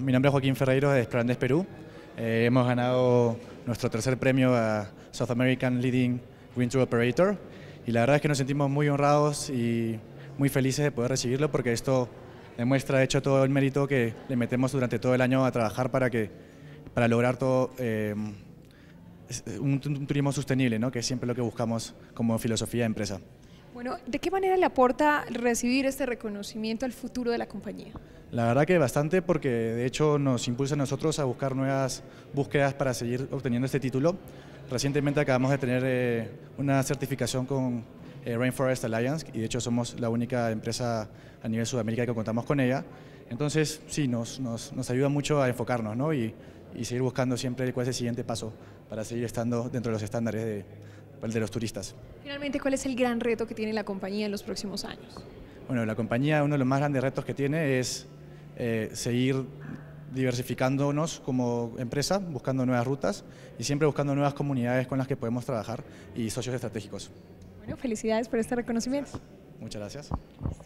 Mi nombre es Joaquín Ferreiro de Esperandés, Perú. Eh, hemos ganado nuestro tercer premio a South American Leading Green Tour Operator y la verdad es que nos sentimos muy honrados y muy felices de poder recibirlo porque esto demuestra de hecho todo el mérito que le metemos durante todo el año a trabajar para, que, para lograr todo eh, un, turismo sostenible, que es siempre lo que buscamos como filosofía de empresa. Bueno, ¿de qué manera le aporta recibir este reconocimiento al futuro de la compañía? La verdad que bastante porque de hecho nos impulsa a nosotros a buscar nuevas búsquedas para seguir obteniendo este título. Recientemente acabamos de tener eh, una certificación con eh, Rainforest Alliance y de hecho somos la única empresa a nivel Sudamérica que contamos con ella. Entonces sí, nos, nos, nos ayuda mucho a enfocarnos ¿no? y, y seguir buscando siempre cuál es el siguiente paso para seguir estando dentro de los estándares de, el de los turistas. Finalmente, ¿cuál es el gran reto que tiene la compañía en los próximos años? Bueno, la compañía, uno de los más grandes retos que tiene es eh, seguir diversificándonos como empresa, buscando nuevas rutas y siempre buscando nuevas comunidades con las que podemos trabajar y socios estratégicos. Bueno, felicidades por este reconocimiento. Muchas gracias.